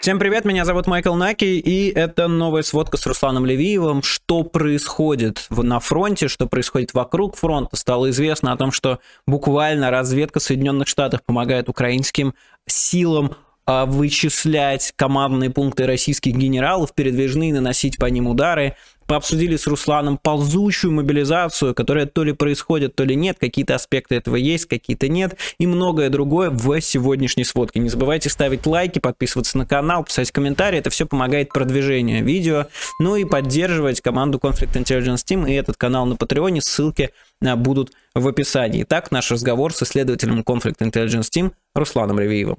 Всем привет, меня зовут Майкл Наки, и это новая сводка с Русланом Левиевым. Что происходит на фронте, что происходит вокруг фронта. Стало известно о том, что буквально разведка Соединенных Штатов помогает украинским силам а, вычислять командные пункты российских генералов, передвижные, наносить по ним удары пообсудили с Русланом ползущую мобилизацию, которая то ли происходит, то ли нет, какие-то аспекты этого есть, какие-то нет, и многое другое в сегодняшней сводке. Не забывайте ставить лайки, подписываться на канал, писать комментарии, это все помогает продвижению видео, ну и поддерживать команду Conflict Intelligence Team и этот канал на Патреоне, ссылки а, будут в описании. Итак, наш разговор с исследователем Conflict Intelligence Team Русланом Ревиевым.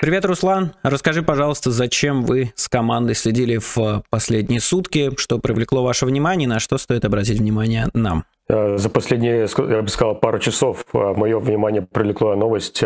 Привет, Руслан. Расскажи, пожалуйста, зачем вы с командой следили в э, последние сутки, что привлекло ваше внимание, на что стоит обратить внимание нам? Э, за последние, я бы сказал, пару часов э, мое внимание привлекла новость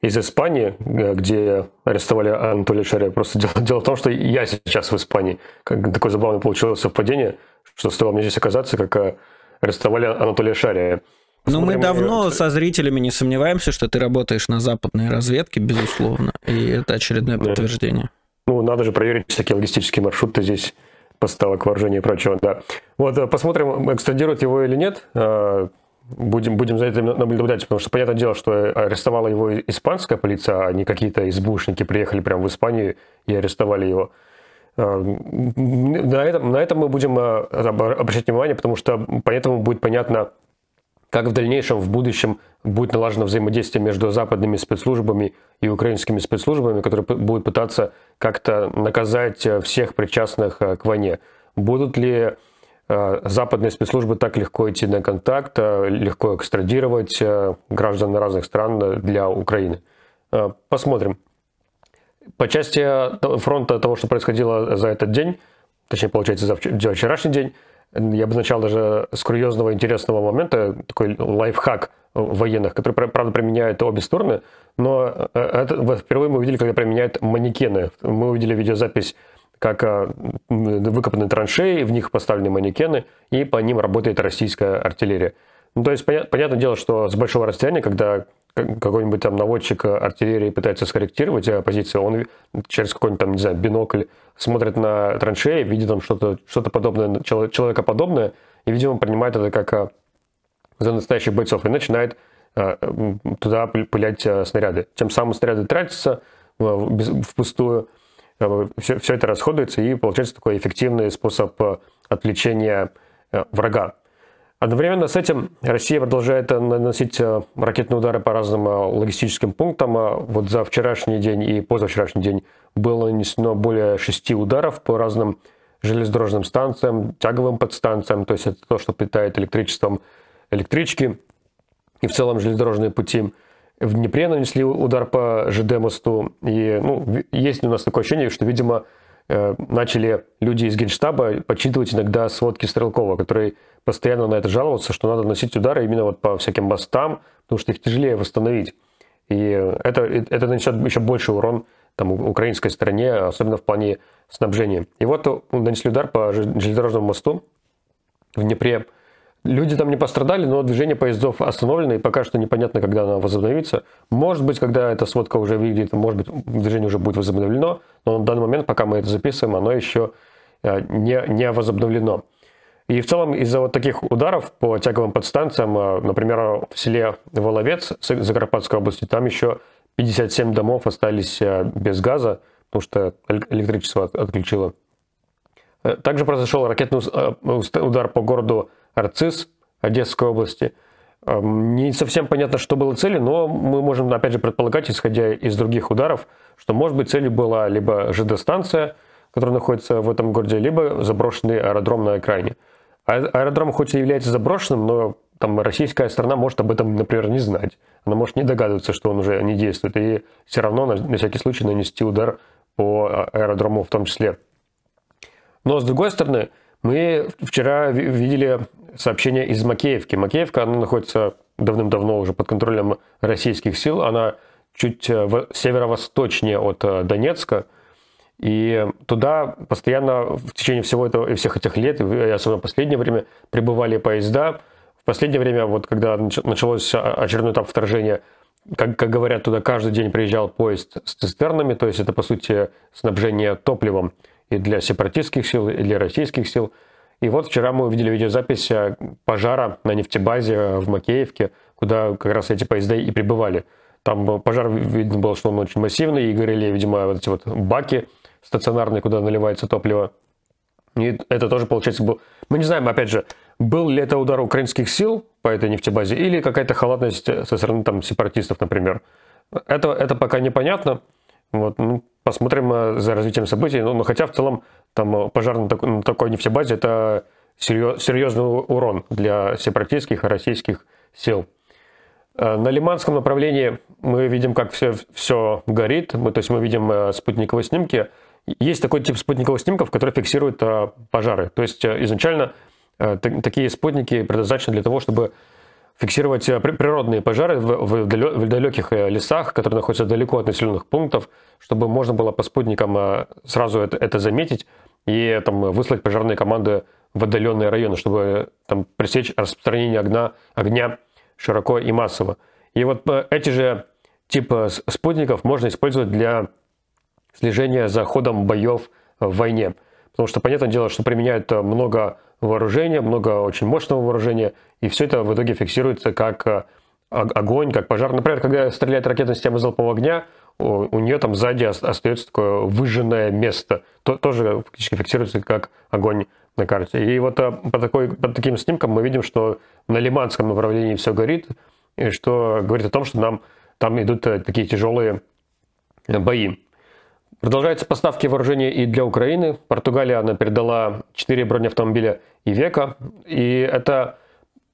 из Испании, где арестовали Анатолия Шаря. Просто дело, дело в том, что я сейчас в Испании. Как, такое забавное получилось совпадение, что стоило мне здесь оказаться, как арестовали Анатолия Шария. Ну, мы давно и... со зрителями не сомневаемся, что ты работаешь на западной разведке, безусловно, и это очередное подтверждение. Ну, надо же проверить всякие логистические маршруты здесь, поставок вооружения и прочего, да. Вот, э, посмотрим, экстрадируют его или нет. Э, будем, будем за этим наблюдать, потому что, понятное дело, что арестовала его испанская полиция, а не какие-то избушники приехали прямо в Испанию и арестовали его. Э, на этом, на этом мы будем обращать внимание, потому что по этому будет понятно, как в дальнейшем, в будущем будет налажено взаимодействие между западными спецслужбами и украинскими спецслужбами, которые будут пытаться как-то наказать э, всех причастных э, к войне? Будут ли э, западные спецслужбы так легко идти на контакт, легко экстрадировать граждан разных стран для Украины? Посмотрим. По части фронта того, что происходило за этот день, точнее, получается, за вчерашний день, я бы начал даже с курьезного интересного момента, такой лайфхак военных, который, правда, применяют обе стороны, но э, это впервые мы увидели, когда применяют манекены. Мы увидели видеозапись как э, выкопаны траншеи, в них поставлены манекены, и по ним работает российская артиллерия. Ну, то есть, поня- понятное дело, что с большого расстояния, когда какой-нибудь там наводчик артиллерии пытается скорректировать э, позицию, он через какой-нибудь там, не знаю, бинокль смотрит на траншеи, видит там что-то что подобное, человека подобное, и, видимо, принимает это как э, за настоящих бойцов и начинает э, туда пылять снаряды. Тем самым снаряды тратятся впустую, все, все это расходуется, и получается такой эффективный способ отвлечения врага. Одновременно с этим Россия продолжает э, наносить э, ракетные удары по разным э, логистическим пунктам. Вот за вчерашний день и позавчерашний день было нанесено более шести ударов по разным железнодорожным станциям, тяговым подстанциям, то есть это то, что питает электричеством электрички и в целом железнодорожные пути. В Днепре нанесли удар по ЖД-мосту. И ну, есть у нас такое ощущение, что, видимо, Э, начали люди из генштаба подсчитывать иногда сводки Стрелкова, который постоянно на это жаловался, что надо носить удары именно вот по всяким мостам, потому что их тяжелее восстановить. И это, это нанесет еще больше урон там, украинской стране, особенно в плане снабжения. И вот нанесли удар по железнодорожному мосту в Днепре, Люди там не пострадали, но движение поездов остановлено, и пока что непонятно, когда оно возобновится. Может быть, когда эта сводка уже выйдет, может быть, движение уже будет возобновлено, но на данный момент, пока мы это записываем, оно еще э, не, не возобновлено. И в целом из-за вот таких ударов по тяговым подстанциям, э, например, в селе Воловец Закарпатской области, там еще 57 домов остались э, без газа, потому что электричество отключило. Также произошел ракетный удар по городу РЦИС Одесской области. Эм, не совсем понятно, что было целью, но мы можем, опять же, предполагать, исходя из других ударов, что, может быть, целью была либо ЖД-станция, которая находится в этом городе, либо заброшенный аэродром на окраине. А, аэродром хоть и является заброшенным, но там российская сторона может об этом, например, не знать. Она может не догадываться, что он уже не действует, и все равно на, на всякий случай нанести удар по а, аэродрому в том числе. Но, с другой стороны, мы вчера видели сообщение из Макеевки. Макеевка, она находится давным-давно уже под контролем российских сил. Она чуть э, северо-восточнее от э, Донецка. И туда постоянно в течение всего этого и всех этих лет, и особенно в последнее время, прибывали поезда. В последнее время, вот когда началось а, очередной этап вторжения, как, как говорят, туда каждый день приезжал поезд с цистернами, то есть это, по сути, снабжение топливом и для сепаратистских сил, и для российских сил. И вот вчера мы увидели видеозапись э, пожара на нефтебазе э, в Макеевке, куда как раз эти поезда и прибывали. Там э, пожар, видно было, что он очень массивный, и горели, видимо, вот эти вот баки стационарные, куда наливается топливо. И это тоже, получается, был... Мы не знаем, опять же, был ли это удар украинских сил по этой нефтебазе или какая-то халатность со стороны там сепаратистов, например. Это, это пока непонятно. Вот, ну, посмотрим э, за развитием событий. Ну, но ну, хотя в целом там э, пожар на такой, на такой нефтебазе это серьезный урон для сепаратистских и российских сил. Э, на Лиманском направлении мы видим, как все, все горит, мы, то есть мы видим спутниковые снимки. Есть такой тип спутниковых снимков, который фиксирует пожары. То есть изначально такие спутники предназначены для того, чтобы фиксировать э, природные пожары в, в далеких э, лесах, которые находятся далеко от населенных пунктов, чтобы можно было по спутникам э, сразу это, это заметить и там, выслать пожарные команды в отдаленные районы, чтобы там, пресечь распространение огня, огня широко и массово. И вот эти же типы спутников можно использовать для слежения за ходом боев в войне. Потому что, понятное дело, что применяют много вооружения, много очень мощного вооружения, и все это в итоге фиксируется как э, огонь, как пожар. Например, когда стреляет ракетная система залпового огня, у нее там сзади остается такое выжженное место. То, тоже фактически фиксируется как огонь на карте. И вот э, по, такой, по таким снимкам мы видим, что на Лиманском направлении все горит, и что говорит о том, что нам там идут э, такие тяжелые бои. Продолжаются поставки вооружения и для Украины. Португалия она передала 4 бронеавтомобиля Ивека, И это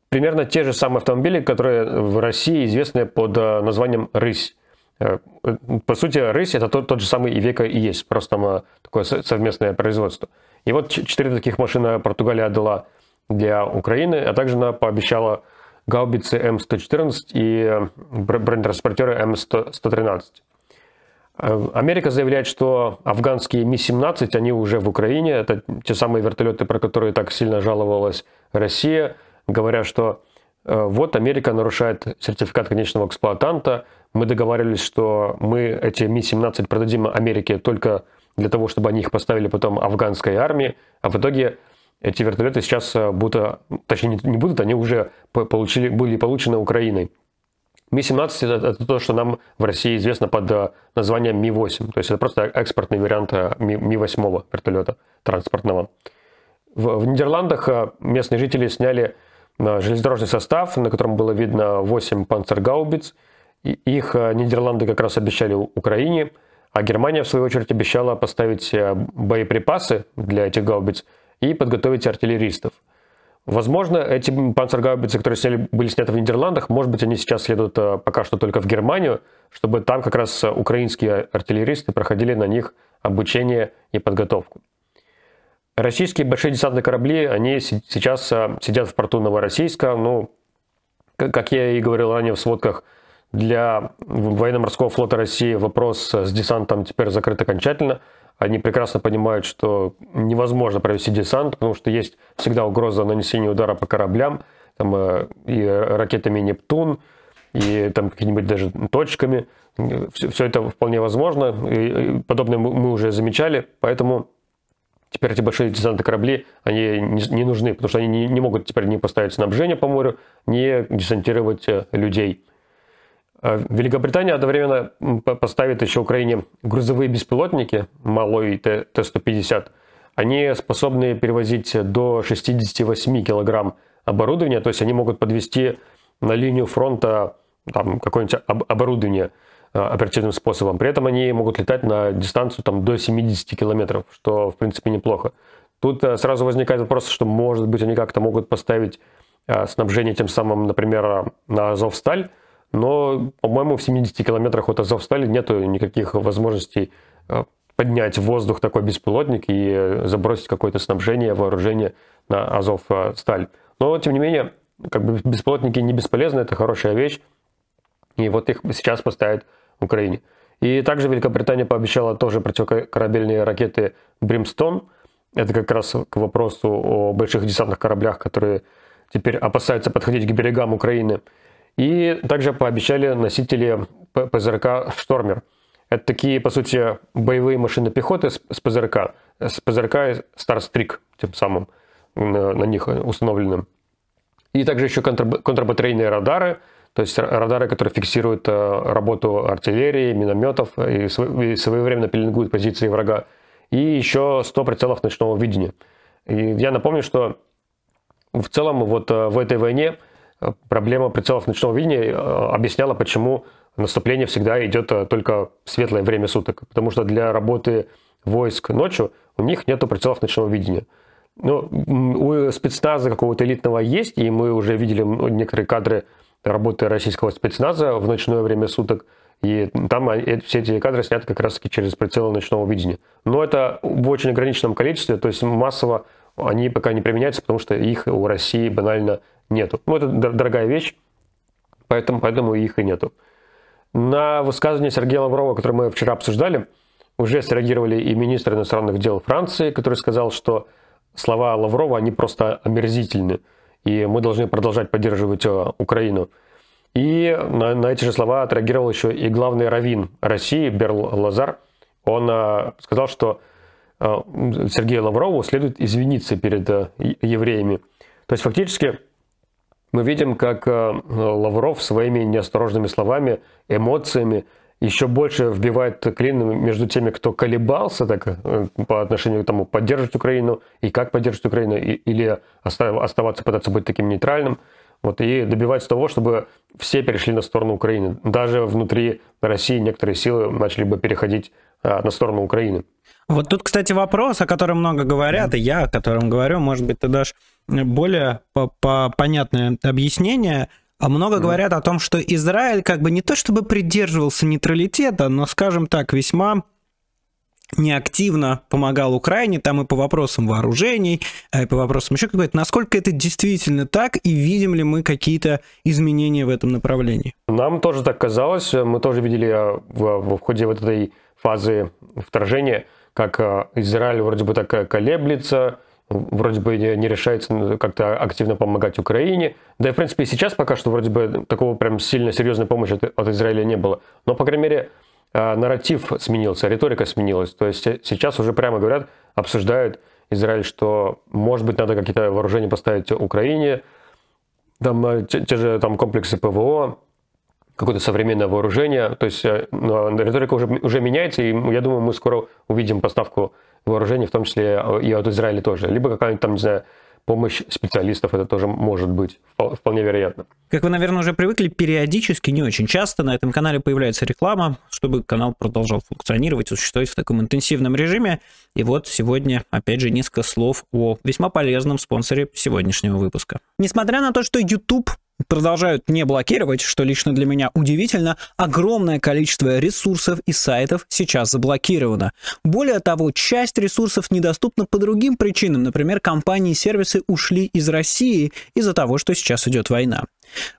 примерно те же самые автомобили, которые в России известны под э, названием «Рысь». Э, по сути, «Рысь» — это тот, тот же самый «Ивека» и есть, просто там такое совместное производство. И вот четыре таких машины Португалия отдала для Украины, а также она пообещала гаубицы М114 и э, бронетранспортеры М113. А Америка заявляет, что афганские Ми-17, они уже в Украине. Это те самые вертолеты, про которые так сильно жаловалась Россия, говоря, что э, вот Америка нарушает сертификат конечного эксплуатанта. Мы договаривались, что мы эти Ми-17 продадим Америке только для того, чтобы они их поставили потом афганской армии. А в итоге эти вертолеты сейчас э, будто, точнее не будут, они уже получили, были получены Украиной. Ми-17 это, это то, что нам в России известно под э, названием Ми-8. То есть это просто экспортный вариант э, Ми-8 вертолета транспортного. В, в Нидерландах э, местные жители сняли железнодорожный состав, на котором было видно 8 панцергаубиц. Их Нидерланды как раз обещали Украине, а Германия, в свою очередь, обещала поставить боеприпасы для этих гаубиц и подготовить артиллеристов – Возможно, эти панцергаубицы, которые сняли, были сняты в Нидерландах, может быть, они сейчас едут э, пока что только в Германию, чтобы там как раз э, украинские артиллеристы проходили на них обучение и подготовку. Российские большие десантные корабли, они сейчас э, сидят в порту Новороссийска. Ну, как я и говорил ранее в сводках, для военно-морского флота России вопрос с десантом теперь закрыт окончательно – они прекрасно понимают, что невозможно провести десант, потому что есть всегда угроза нанесения удара по кораблям, там, э, и ракетами «Нептун», и там какими-нибудь даже точками. Все, все это вполне возможно, и, подобное мы уже замечали, поэтому теперь эти большие десанты корабли, они не, не нужны, потому что они не, не могут теперь не поставить снабжение по морю, не десантировать э, людей. А, Великобритания одновременно поставит еще Украине грузовые беспилотники малой Т-150. Они способны перевозить до 68 килограмм оборудования, то есть они могут подвести на линию фронта там, какое-нибудь оборудование а, оперативным способом. При этом они могут летать на дистанцию там, до 70 километров, что в принципе неплохо. Тут э, сразу возникает вопрос, что может быть они как-то могут поставить а, снабжение тем самым, например, на Азовсталь, но, по-моему, в 70 километрах от Азовстали нет никаких возможностей э, поднять в воздух такой беспилотник и э, забросить какое-то снабжение, вооружение на Азовсталь. Но, тем не менее, как бы беспилотники не бесполезны, это хорошая вещь, и вот их сейчас поставят в Украине. И также Великобритания пообещала тоже противокорабельные ракеты «Бримстон». Это как раз к вопросу о больших десантных кораблях, которые теперь опасаются подходить к берегам Украины – и также пообещали носители ПЗРК «Штормер». Это такие, по сути, боевые машины пехоты с ПЗРК, с ПЗРК «Старстрик» тем самым на, них установленным. И также еще контрбатарейные радары, то есть радары, которые фиксируют э, работу артиллерии, минометов и, своевременно пеленгуют позиции врага. И еще 100 прицелов ночного видения. И я напомню, что в целом вот э, в этой войне – проблема прицелов ночного видения э, объясняла, почему наступление всегда идет э, только в светлое время суток. Потому что для работы войск ночью у них нет прицелов ночного видения. Но ну, у спецназа какого-то элитного есть, и мы уже видели ну, некоторые кадры работы российского спецназа в ночное время суток, и там э, все эти кадры сняты как раз-таки через прицелы ночного видения. Но это в очень ограниченном количестве, то есть массово они пока не применяются, потому что их у России банально нету. Ну, это дорогая вещь, поэтому, поэтому их и нету. На высказывание Сергея Лаврова, которое мы вчера обсуждали, уже среагировали и министр иностранных дел Франции, который сказал, что слова Лаврова, они просто омерзительны, и мы должны продолжать поддерживать э, Украину. И на, на эти же слова отреагировал еще и главный раввин России Берл Лазар. Он а, сказал, что а, Сергею Лаврову следует извиниться перед а, евреями. То есть фактически мы видим, как э, Лавров своими неосторожными словами, эмоциями еще больше вбивает клин между теми, кто колебался так, э, по отношению к тому, поддерживать Украину и как поддерживать Украину, и, или оставаться, пытаться быть таким нейтральным. Вот, и добиваться того, чтобы все перешли на сторону Украины. Даже внутри России некоторые силы начали бы переходить а, на сторону Украины. Вот тут, кстати, вопрос, о котором много говорят, и я о котором говорю, может быть, ты дашь более по понятное объяснение. А Много говорят о том, что Израиль как бы не то чтобы придерживался нейтралитета, но, скажем так, весьма неактивно помогал Украине, там и по вопросам вооружений, а и по вопросам еще какой-то. Насколько это действительно так, и видим ли мы какие-то изменения в этом направлении? Нам тоже так казалось, мы тоже видели э, в, в ходе вот этой фазы вторжения, как э, Израиль вроде бы такая колеблется, вроде бы не решается как-то активно помогать Украине. Да и, в принципе, и сейчас пока что вроде бы такого прям сильно серьезной помощи от, Израиля не было. Но, по крайней мере, э, нарратив сменился, риторика сменилась. То есть э, сейчас уже прямо говорят, обсуждают Израиль, что, может быть, надо какие-то вооружения поставить Украине, там те, те же там комплексы ПВО, какое-то современное вооружение. То есть э, риторика уже, уже меняется, и я думаю, мы скоро увидим поставку вооружений, в том числе э, и от Израиля тоже. Либо какая-нибудь там, не знаю, помощь специалистов, это тоже может быть, вполне вероятно. Как вы, наверное, уже привыкли, периодически, не очень часто на этом канале появляется реклама, чтобы канал продолжал функционировать, существовать в таком интенсивном режиме. И вот сегодня, опять же, несколько слов о весьма полезном спонсоре сегодняшнего выпуска. Несмотря на то, что YouTube продолжают не блокировать, что лично для меня удивительно, огромное количество ресурсов и сайтов сейчас заблокировано. Более того, часть ресурсов недоступна по другим причинам, например, компании и сервисы ушли из России из-за того, что сейчас идет война.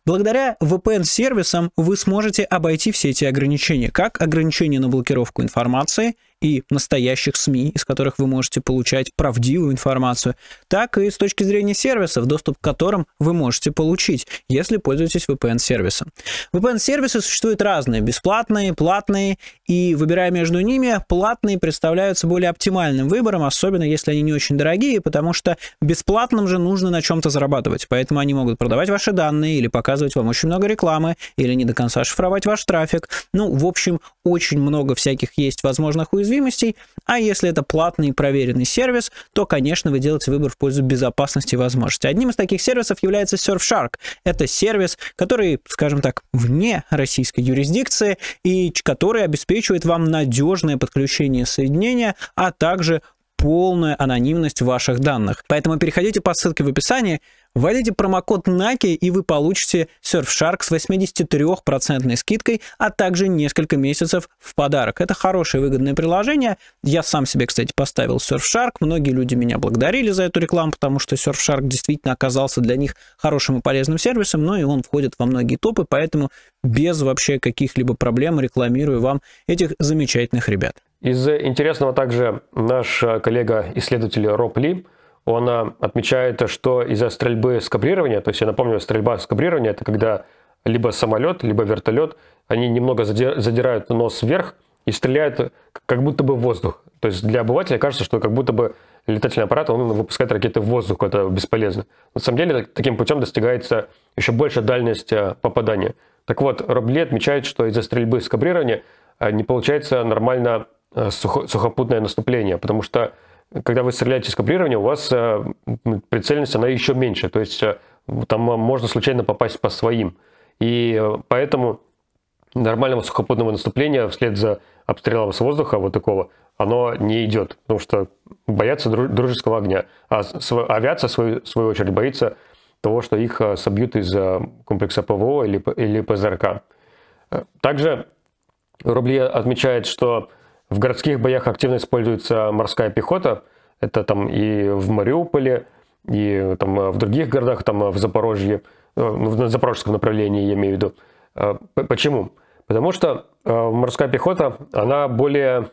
Благодаря VPN-сервисам вы сможете обойти все эти ограничения, как ограничения на блокировку информации и настоящих СМИ, из которых вы можете получать правдивую информацию, так и с точки зрения сервисов, доступ к которым вы можете получить, если пользуетесь VPN-сервисом. VPN-сервисы существуют разные, бесплатные, платные, и выбирая между ними, платные представляются более оптимальным выбором, особенно если они не очень дорогие, потому что бесплатным же нужно на чем-то зарабатывать, поэтому они могут продавать ваши данные или показывать вам очень много рекламы, или не до конца шифровать ваш трафик. Ну, в общем, очень много всяких есть возможных уязвимостей, уязвимостей, а если это платный проверенный сервис, то, конечно, вы делаете выбор в пользу безопасности и возможностей. Одним из таких сервисов является Surfshark. Это сервис, который, скажем так, вне российской юрисдикции и который обеспечивает вам надежное подключение соединения, а также полную анонимность ваших данных. Поэтому переходите по ссылке в описании, Вводите промокод NAKI и вы получите Surfshark с 83% скидкой, а также несколько месяцев в подарок. Это хорошее выгодное приложение. Я сам себе, кстати, поставил Surfshark. Многие люди меня благодарили за эту рекламу, потому что Surfshark действительно оказался для них хорошим и полезным сервисом, но и он входит во многие топы, поэтому без вообще каких-либо проблем рекламирую вам этих замечательных ребят. Из интересного также наш коллега-исследователь Роб Ли он а, отмечает, что из-за стрельбы с кабрирования, то есть я напомню, стрельба с кабрирования это когда либо самолет, либо вертолет, они немного задирают нос вверх и стреляют как будто бы в воздух. То есть для обывателя кажется, что как будто бы летательный аппарат, он выпускает ракеты в воздух, это бесполезно. На самом деле таким путем достигается еще большая дальность а, попадания. Так вот, Робли отмечает, что из-за стрельбы с кабрирования а, не получается нормально сухопутное наступление, потому что когда вы стреляете с каплирования, у вас э, прицельность, она еще меньше. То есть э, там э, можно случайно попасть по своим. И поэтому нормального сухопутного наступления вслед за обстрелом с воздуха вот такого, оно не идет, потому что боятся дружеского огня. А авиация, в свою очередь, боится того, что их собьют из комплекса ПВО или, или ПЗРК. Также Рубли отмечает, что в городских боях активно используется морская пехота. Это там и в Мариуполе, и там э, в других городах, там э, в Запорожье, э, ну, в запорожском направлении я имею в виду. Почему? Потому что морская пехота, она более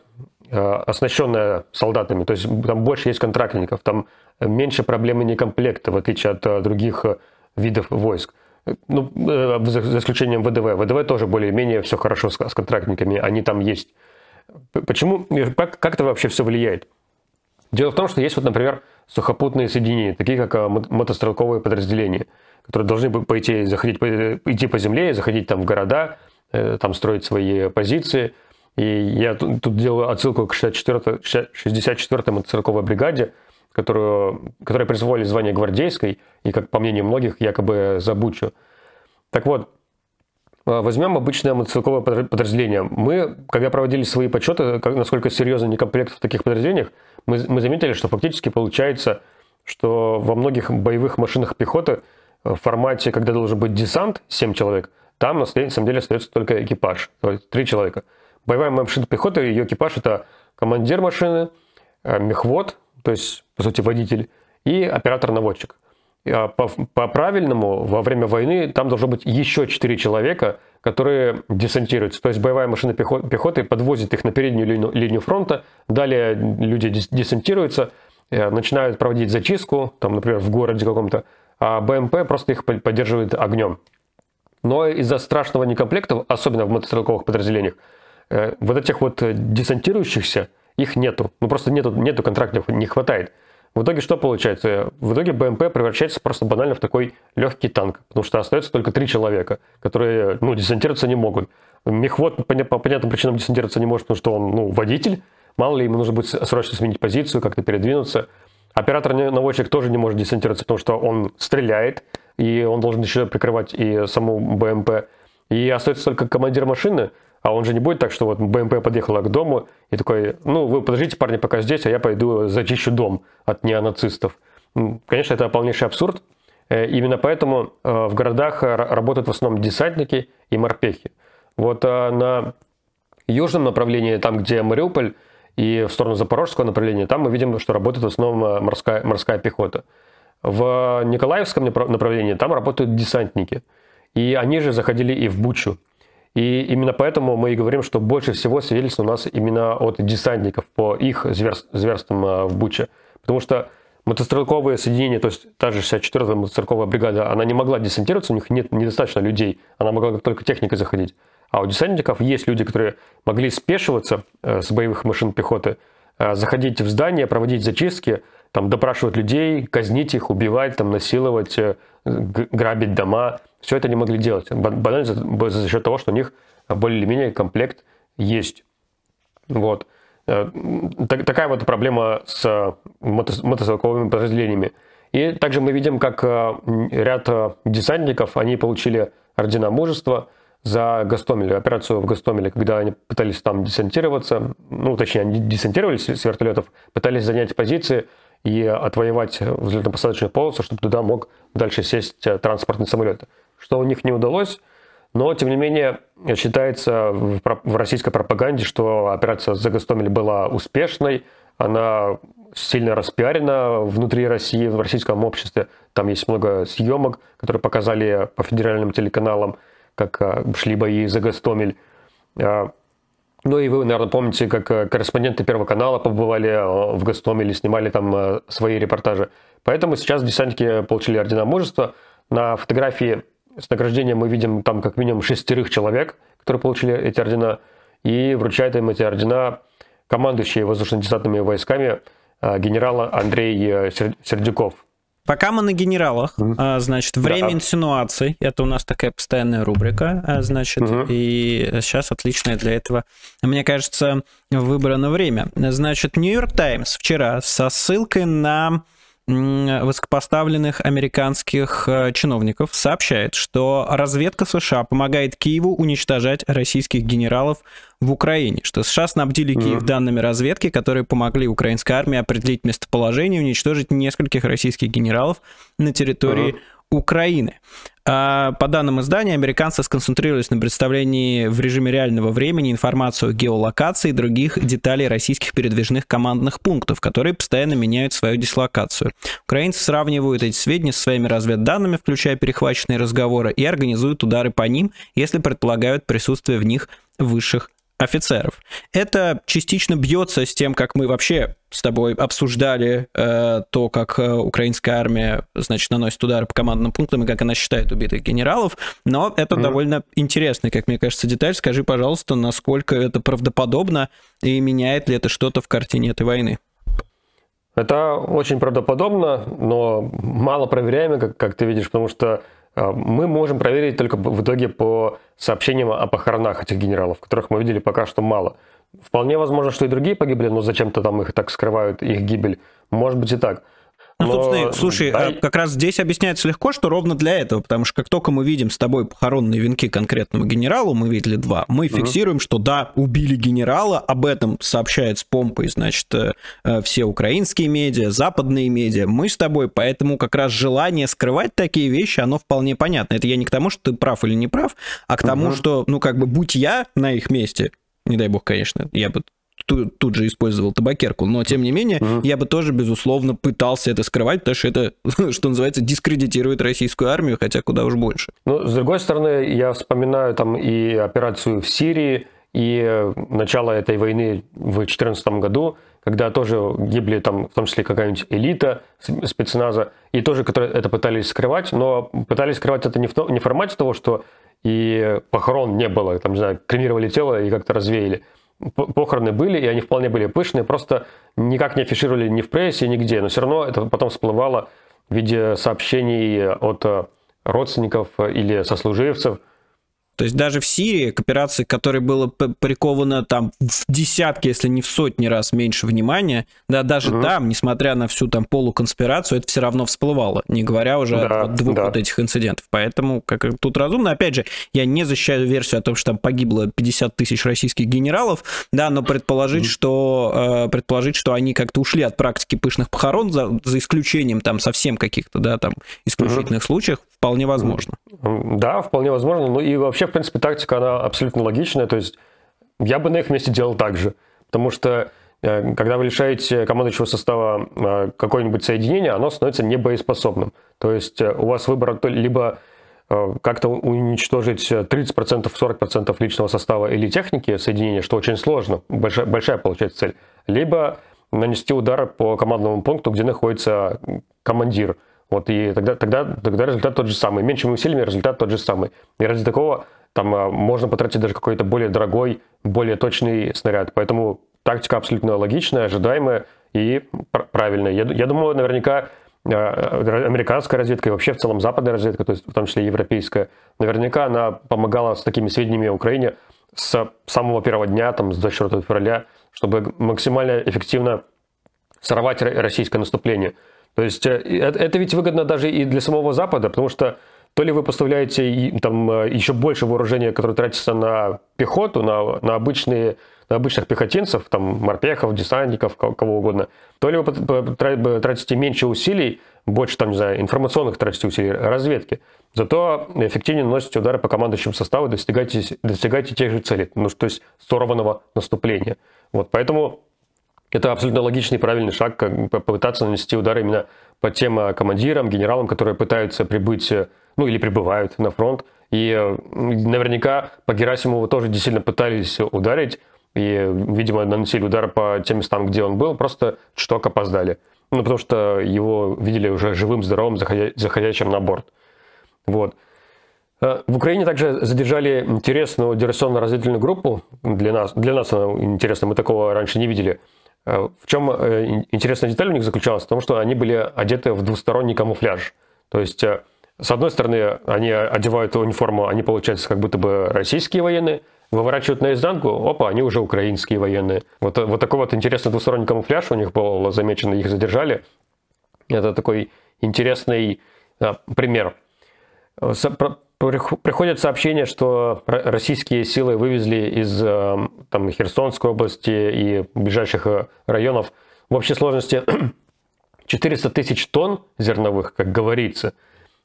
оснащенная солдатами, то есть там больше есть контрактников, там меньше проблемы некомплекта, в отличие от других видов войск. Ну, за исключением ВДВ. ВДВ тоже более-менее все хорошо с контрактниками, они там есть. Почему, э, как, как это вообще все влияет? Дело в том, что есть вот, например, сухопутные соединения, такие как э, мотострелковые подразделения, которые должны по идее э, заходить, идти по земле, заходить там в города, там строить свои позиции. И я тут, делаю отсылку к 64-й мотострелковой бригаде, которую, которая призвали звание гвардейской, и, как по мнению многих, якобы забучу. Так вот, а, возьмем обычное мотоцикловое подразделение. Мы, когда проводили свои подсчеты, насколько серьезен некомплект в таких подразделениях, мы, мы заметили, что фактически получается, что во многих боевых машинах пехоты э, в формате, когда должен быть десант, 7 человек, там на самом деле остается только экипаж, то есть 3 человека. Боевая машина пехоты, ее экипаж это командир машины, э, мехвод, то есть, по сути, водитель, и оператор-наводчик. А по-правильному, во время войны там должно быть еще четыре человека, которые десантируются. То есть боевая машина пехоты, пехоты подвозит их на переднюю линию, линию фронта, далее люди десантируются, э, начинают проводить зачистку, там, например, в городе каком-то, а БМП просто их поддерживает огнем. Но из-за страшного некомплекта, особенно в мотострелковых подразделениях, э, вот этих вот э, десантирующихся, их нету. Ну просто нету, нету контрактов, не хватает. В итоге что получается? В итоге БМП превращается просто банально в такой легкий танк, потому что остается только три человека, которые, ну, десантироваться не могут. Мехвод по, понятным причинам десантироваться не может, потому что он, ну, водитель. Мало ли, ему нужно будет срочно сменить позицию, как-то передвинуться. Оператор-наводчик тоже не может десантироваться, потому что он стреляет, и он должен еще прикрывать и саму БМП. И остается только командир машины, а он же не будет так, что вот БМП подъехала к дому и такой, ну, вы подождите, парни, пока здесь, а я пойду зачищу дом от неонацистов. Конечно, это полнейший абсурд. Э, именно поэтому э, в городах работают в основном десантники и морпехи. Вот а на южном направлении, там, где Мариуполь, и в сторону запорожского направления, там мы видим, что работает в основном э, морская, морская пехота. В Николаевском направлении там работают десантники. И они же заходили и в Бучу. И именно поэтому мы и говорим, что больше всего свидетельств у нас именно от десантников по их зверств, зверствам а, в Буче. Потому что мотострелковые соединения, то есть та же 64-я мотострелковая бригада, она не могла десантироваться, у них нет недостаточно людей, она могла только техникой заходить. А у десантников есть люди, которые могли спешиваться э, с боевых машин пехоты, э, заходить в здание, проводить зачистки, там допрашивать людей, казнить их, убивать, там насиловать, э, грабить дома – все это не могли делать. Банально за, за счет того, что у них более или менее комплект есть. Вот. Э, так, такая вот проблема с э, мото, мотострелковыми подразделениями. И также мы видим, как э, ряд десантников, они получили ордена мужества за Гастомель, операцию в Гастомеле, когда они пытались там десантироваться, ну, точнее, они десантировались с вертолетов, пытались занять позиции и отвоевать взлетно-посадочную полосу, чтобы туда мог дальше сесть транспортный самолет что у них не удалось. Но, тем не менее, считается в российской пропаганде, что операция за «Загостомель» была успешной, она сильно распиарена внутри России, в российском обществе. Там есть много съемок, которые показали по федеральным телеканалам, как э, шли бои за Гастомель. Э, ну и вы, наверное, помните, как э, корреспонденты Первого канала побывали в Гастомеле, снимали там свои репортажи. Поэтому сейчас десантники получили ордена мужества. На фотографии с награждением мы видим там как минимум шестерых человек, которые получили эти ордена, и вручает им эти ордена командующий воздушно-десантными войсками а, генерала Андрей э, Сердюков. Пока мы на генералах, mm-hmm. значит, время да. инсинуаций, это у нас такая постоянная рубрика, а, значит, mm-hmm. и сейчас отличное для этого, мне кажется, выбрано время. Значит, Нью-Йорк Таймс вчера со ссылкой на высокопоставленных американских э, чиновников сообщает, что разведка США помогает Киеву уничтожать российских генералов в Украине, что США снабдили Киев данными разведки, которые помогли украинской армии определить местоположение и уничтожить нескольких российских генералов на территории mm-hmm. Украины. А, по данным издания, американцы сконцентрировались на представлении в режиме реального времени информацию о геолокации и других деталей российских передвижных командных пунктов, которые постоянно меняют свою дислокацию. Украинцы сравнивают эти сведения со своими разведданными, включая перехваченные разговоры, и организуют удары по ним, если предполагают присутствие в них высших офицеров. Это частично бьется с тем, как мы вообще с тобой обсуждали э, то, как э, украинская армия, значит, наносит удары по командным пунктам и как она считает убитых генералов. Но это mm-hmm. довольно интересная, как мне кажется, деталь. Скажи, пожалуйста, насколько это правдоподобно и меняет ли это что-то в картине этой войны? Это очень правдоподобно, но мало проверяемо, как, как ты видишь, потому что а, мы можем проверить только в итоге по сообщениям о похоронах этих генералов, которых мы видели пока что мало. Вполне возможно, что и другие погибли, но зачем-то там их так скрывают, их гибель. Может быть и так. Ну, Но... слушай, а да. как раз здесь объясняется легко, что ровно для этого, потому что как только мы видим с тобой похоронные венки конкретному генералу, мы видели два, мы угу. фиксируем, что да, убили генерала, об этом сообщает с помпой, значит, э, э, все украинские медиа, западные медиа, мы с тобой, поэтому как раз желание скрывать такие вещи, оно вполне понятно. Это я не к тому, что ты прав или не прав, а к тому, угу. что, ну, как бы, будь я на их месте, не дай бог, конечно, я бы тут, тут же использовал табакерку. Но, тем не менее, uh-huh. я бы тоже, безусловно, пытался это скрывать, потому что это, что называется, дискредитирует российскую армию, хотя куда уж больше. Ну, с другой стороны, я вспоминаю там и операцию в Сирии, и начало этой войны в 2014 году, когда тоже гибли там, в том числе какая-нибудь элита спецназа, и тоже которые это пытались скрывать, но пытались скрывать это не в, том не в формате того, что и похорон не было, там, не знаю, кремировали тело и как-то развеяли похороны были, и они вполне были пышные, просто никак не афишировали ни в прессе, нигде. Но все равно это потом всплывало в виде сообщений от э, родственников или сослуживцев – то есть даже в Сирии к операции, которой было приковано там в десятки, если не в сотни раз меньше внимания, да, даже угу. там, несмотря на всю там полуконспирацию, это все равно всплывало, не говоря уже да, о двух да. вот этих инцидентов. Поэтому как тут разумно. Опять же, я не защищаю версию о том, что там погибло 50 тысяч российских генералов, да, но предположить, угу. что, э, предположить, что они как-то ушли от практики пышных похорон, за, за исключением там совсем каких-то, да, там исключительных угу. случаев, вполне возможно. Да, вполне возможно. Ну и вообще вообще, в принципе, тактика, она абсолютно логичная. То есть я бы на их месте делал так же. Потому что э, когда вы лишаете командующего состава э, какое-нибудь соединение, оно становится небоеспособным. То есть э, у вас выбор либо как-то уничтожить 30%, 40% личного состава или техники соединения, что очень сложно, большая, большая получается цель, либо нанести удар по командному пункту, где находится командир – вот, и тогда, тогда, тогда результат тот же самый. Меньше мы усилиями, результат тот же самый. И ради такого там а, можно потратить даже какой-то более дорогой, более точный снаряд. Поэтому тактика абсолютно логичная, ожидаемая и правильная. Я, я думаю, наверняка а, американская разведка и вообще в целом западная разведка, то есть в том числе европейская, наверняка она помогала с такими сведениями Украине с самого первого дня, там, с 24 февраля, чтобы максимально эффективно сорвать российское наступление. То есть э, это ведь выгодно даже и для самого Запада, потому что то ли вы поставляете там э, еще больше вооружения, которое тратится на пехоту, на, на обычные на обычных пехотинцев, там, морпехов, десантников, кого угодно, то ли вы тратите меньше усилий, больше, там, не знаю, информационных тратите усилий, разведки, зато эффективнее наносите удары по командующим составу, достигаете, достигаете тех же целей, ну, то есть сорванного наступления. Вот, поэтому это абсолютно логичный и правильный шаг, как попытаться нанести удар именно по тем а, командирам, генералам, которые пытаются прибыть, э, ну или прибывают на фронт. И э, наверняка по Герасимову тоже действительно пытались ударить, и, видимо, наносили удар по тем местам, где он был, просто чуток опоздали. Ну, потому что его видели уже живым, здоровым, заходя... заходящим на борт. Вот. Э, в Украине также задержали интересную диверсионно-разведывательную группу. Для нас, для нас она интересна, мы такого раньше не видели. Э, в чем э, интересная деталь у них заключалась? В том, что они были одеты в двусторонний камуфляж. То есть, э, с одной стороны, они одевают униформу, они, получаются как будто бы российские военные, выворачивают наизнанку, опа, они уже украинские военные. Вот, вот такой вот интересный двусторонний камуфляж у них был замечен, их задержали. Это такой интересный да, пример. Приходят сообщения, что российские силы вывезли из э, там, Херсонской области и ближайших э, районов в общей сложности 400 тысяч тонн зерновых, как говорится,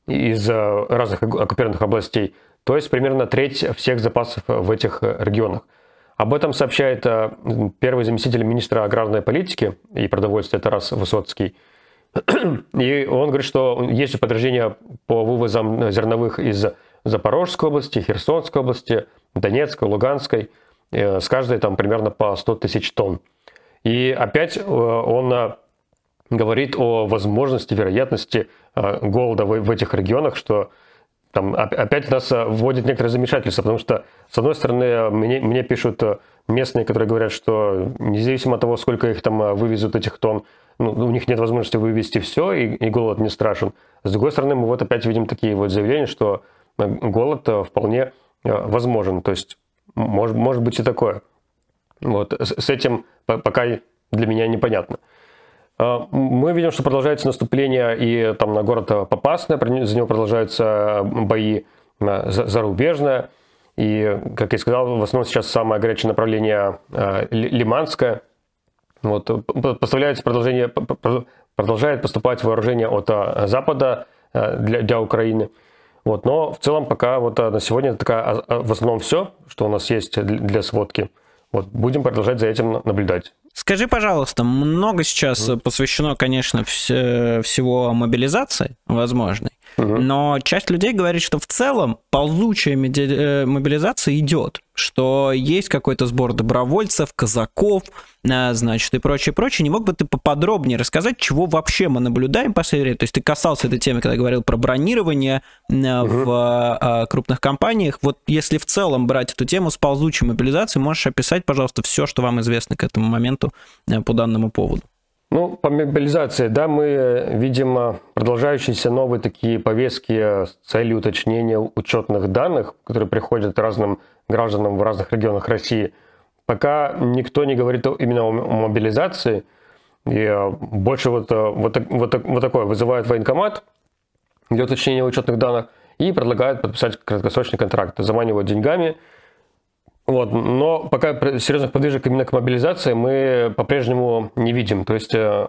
из э, разных оккупированных областей. То есть примерно треть всех запасов в этих регионах. Об этом сообщает первый заместитель министра аграрной политики и продовольствия Тарас Высоцкий. И он говорит, что есть подразделение по вывозам зерновых из Запорожской области, Херсонской области, Донецкой, Луганской, э, с каждой там примерно по 100 тысяч тонн. И опять э, он э, говорит о возможности, вероятности голода в этих регионах, что там опять нас вводит некоторые замешательство, потому что, с одной стороны, мне, мне пишут местные, которые говорят, что независимо от того, сколько их там вывезут этих тонн, ну, у них нет возможности вывести все, и, и голод не страшен. С другой стороны, мы вот опять видим такие вот заявления, что голод э, вполне э, возможен. То есть может, может быть и такое. Вот с этим пока для меня непонятно. Э, мы видим, что продолжается наступление и там на город Попасное, за него продолжаются бои зарубежное. И, как я сказал, в основном сейчас самое горячее направление Лиманское. Вот, поставляется продолжение, продолжает поступать вооружение от Запада для, для Украины. Вот, но в целом пока вот э, на сегодня это такая, а, а, в основном все, что у нас есть для сводки. Вот, будем продолжать за этим наблюдать. Скажи, пожалуйста, много сейчас mm-hmm. посвящено, конечно, вс- э, всего мобилизации возможной. Но часть людей говорит, что в целом ползучая э, мобилизация идет, что есть какой-то сбор добровольцев, казаков, э, значит, и прочее, прочее. Не мог бы ты поподробнее рассказать, чего вообще мы наблюдаем в последнее время? То есть ты касался этой темы, когда говорил про бронирование угу. в крупных компаниях. Вот если в целом брать эту тему с ползучей мобилизацией, можешь описать, пожалуйста, все, что вам известно к этому моменту по данному поводу. Ну, по мобилизации, да, мы видим продолжающиеся новые такие повестки с целью уточнения учетных данных, которые приходят разным гражданам в разных регионах России. Пока никто не говорит именно о мобилизации, и э, больше вот, э, вот, вот, вот такое вызывает военкомат для уточнения учетных данных и предлагают подписать краткосрочный контракт, заманивают деньгами – вот, но пока серьезных подвижек именно к мобилизации мы по-прежнему не видим. То есть, э,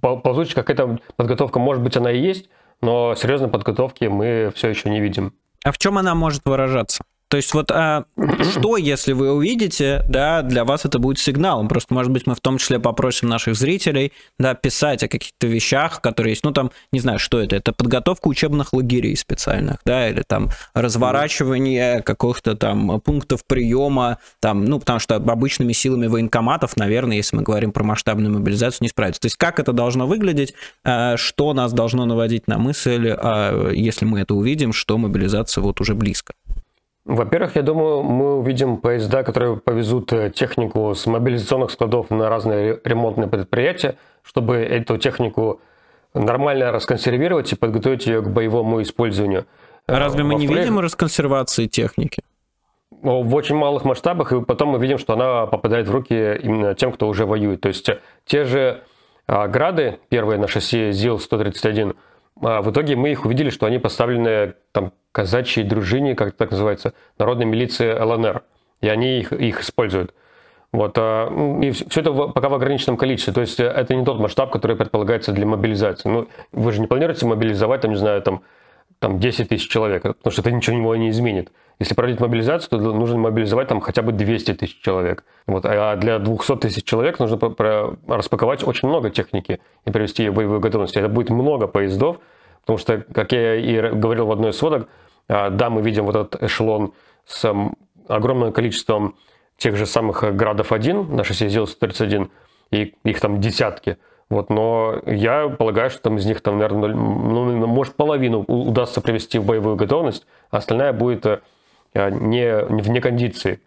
по какая-то подготовка, может быть, она и есть, но серьезной подготовки мы все еще не видим. А в чем она может выражаться? То есть вот а, что, если вы увидите, да, для вас это будет сигналом. Просто, может быть, мы в том числе попросим наших зрителей, да, писать о каких-то вещах, которые есть. Ну, там, не знаю, что это. Это подготовка учебных лагерей специальных, да, или там разворачивание каких-то там пунктов приема, там, ну, потому что обычными силами военкоматов, наверное, если мы говорим про масштабную мобилизацию, не справится. То есть как это должно выглядеть, а, что нас должно наводить на мысль, а, если мы это увидим, что мобилизация вот уже близко. Во-первых, я думаю, мы увидим поезда, которые повезут э, технику с мобилизационных складов на разные ремонтные предприятия, чтобы эту технику нормально расконсервировать и подготовить ее к боевому использованию. А Разве мы не видим расконсервации техники? В очень малых масштабах, и потом мы видим, что она попадает в руки именно тем, кто уже воюет. То есть те же а, грады, первые на шоссе ЗИЛ-131, а в итоге мы их увидели, что они поставлены там казачьей дружине, как это так называется, народной милиции ЛНР. И они их, их используют. Вот, а, и все это пока в ограниченном количестве. То есть э, это не тот масштаб, который предполагается для мобилизации. Ну, вы же не планируете мобилизовать, там, не знаю, там там 10 тысяч человек, потому что это ничего не изменит. Если проводить мобилизацию, то нужно мобилизовать там хотя бы 200 тысяч человек. Вот, а для 200 тысяч человек нужно распаковать очень много техники и привести ее в боевую готовность. Это будет много поездов, потому что, как я и говорил в одной из сводок, а, да, мы видим вот этот эшелон с огромным количеством тех же самых э, градов 1, на 6 ЗИЛ-131, и их там десятки – вот, но я полагаю, что там из них, там, наверное, ну, может, половину удастся привести в боевую готовность, а остальная будет э, не, вне кондиции.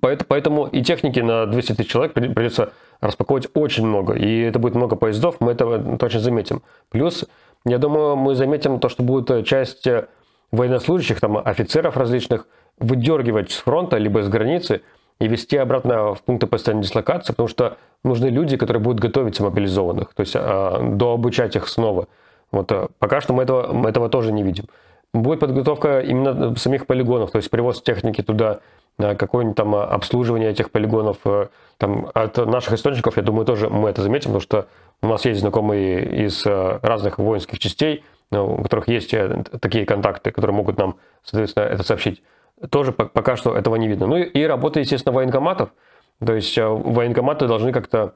Поэтому, и техники на 200 тысяч человек придется распаковывать очень много. И это будет много поездов, мы это точно заметим. Плюс, я думаю, мы заметим то, что будет э, часть э, военнослужащих, там, офицеров различных, выдергивать с фронта, либо с границы, и вести обратно в пункты постоянной дислокации, потому что нужны люди, которые будут готовить мобилизованных, то есть э, дообучать их снова. Вот э, пока что мы этого, мы этого тоже не видим. Будет подготовка именно самих полигонов, то есть привоз техники туда, э, какое-нибудь там а, обслуживание этих полигонов. Э, там, от наших источников, я думаю, тоже мы это заметим, потому что у нас есть знакомые из э, разных воинских частей, у которых есть такие контакты, которые могут нам, соответственно, это сообщить. Тоже пока что этого не видно. Ну и работа, естественно, военкоматов. То есть э, военкоматы должны как-то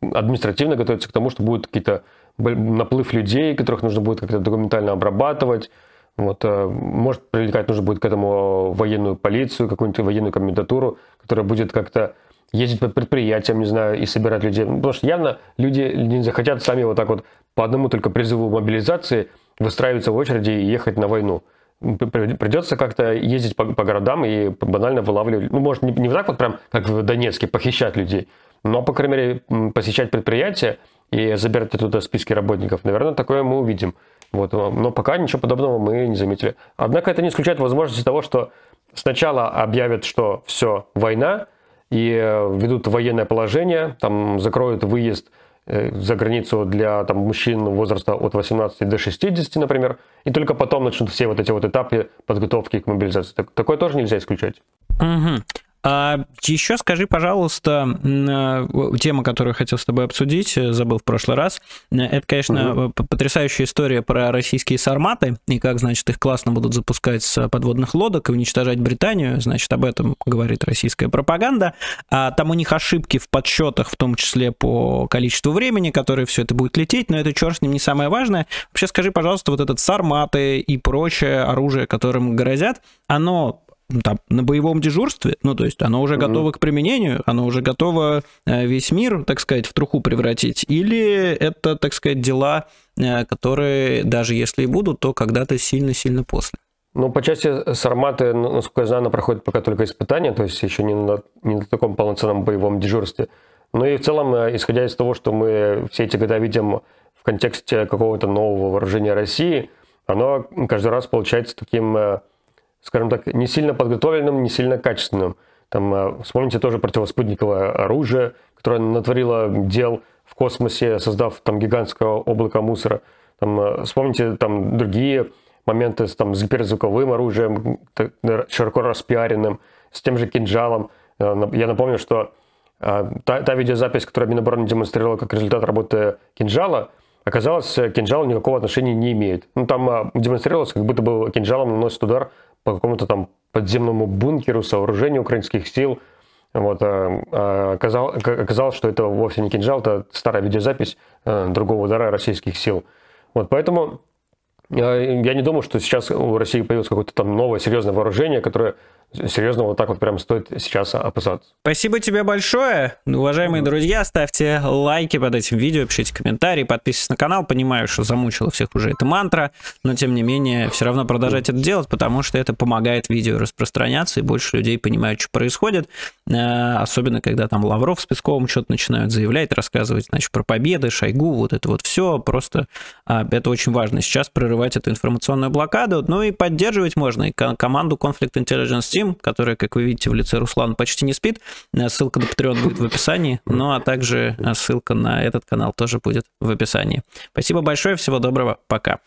административно готовиться к тому, что будут какие-то наплыв людей, которых нужно будет как-то документально обрабатывать. Вот, э, может, привлекать нужно будет к этому военную полицию, какую-нибудь военную комендатуру, которая будет как-то ездить по предприятиям, не знаю, и собирать людей. Ну, потому что явно люди не захотят сами вот так вот по одному только призыву мобилизации выстраиваться в очереди и ехать на войну придется как-то ездить по, по городам и банально вылавливать. Ну, может, не, не так вот прям, как в Донецке, похищать людей, но, по крайней мере, посещать предприятия и забирать оттуда списки работников. Наверное, такое мы увидим. Вот. Э, но пока ничего подобного мы не заметили. Однако это не исключает возможности того, что сначала объявят, что все, война, и э, ведут военное положение, там закроют выезд Э, за границу для там, мужчин возраста от 18 до 60, например, и только потом начнут все вот эти вот этапы подготовки к мобилизации. Так, такое тоже нельзя исключать. Угу. А еще скажи, пожалуйста, э, тема, которую хотел с тобой обсудить, э, забыл в прошлый раз. Э, это, конечно, угу. потрясающая история про российские сарматы и как, значит, их классно будут запускать с подводных лодок и уничтожать Британию. Значит, об этом говорит российская пропаганда. А там у них ошибки в подсчетах, в том числе по количеству времени, которое все это будет лететь, но это черт с ним не самое важное. Вообще скажи, пожалуйста, вот этот сарматы и прочее оружие, которым грозят, оно ну, там, на боевом дежурстве, ну, то есть оно уже mm-hmm. готово к применению, оно уже готово э, весь мир, так сказать, в труху превратить, или это, так сказать, дела, э, которые даже если и будут, то когда-то сильно-сильно после? Ну, по части Сарматы, насколько я знаю, она проходит пока только испытания, то есть еще не на, не на таком полноценном боевом дежурстве. Ну и в целом, э, исходя из того, что мы все эти года видим в контексте какого-то нового вооружения России, оно каждый раз получается таким скажем так, не сильно подготовленным, не сильно качественным. Там, э, вспомните тоже противоспутниковое оружие, которое натворило дел в космосе, создав там гигантское облако мусора. Там, э, вспомните там другие моменты с там, с гиперзвуковым оружием, широко распиаренным, с тем же кинжалом. Э, я напомню, что та, та видеозапись, которую Минобороны демонстрировала как результат работы кинжала, оказалось, кинжал никакого отношения не имеет. Ну, там демонстрировалось, как будто бы кинжалом наносит удар по какому-то там подземному бункеру, сооружению украинских сил. Вот, а оказал, оказалось, что это вовсе не кинжал, это старая видеозапись э, другого удара российских сил. Вот поэтому я не думаю, что сейчас у России появилось какое-то там новое серьезное вооружение, которое серьезно вот так вот прям стоит сейчас опасаться. Спасибо тебе большое. Уважаемые друзья, ставьте лайки под этим видео, пишите комментарии, подписывайтесь на канал. Понимаю, что замучила всех уже эта мантра, но тем не менее все равно продолжайте это делать, потому что это помогает видео распространяться и больше людей понимают, что происходит. Э, особенно когда там Лавров с Песковым что-то начинают заявлять, рассказывать, значит, про победы, Шойгу, вот это вот все, просто а, это очень важно сейчас прорывать эту информационную блокаду, ну и поддерживать можно и команду Conflict Intelligence Team, которая, как вы видите, в лице Руслана почти не спит, э, ссылка на Patreon будет в описании, ну а также э, ссылка на этот канал тоже будет в описании. Спасибо большое, всего доброго, пока.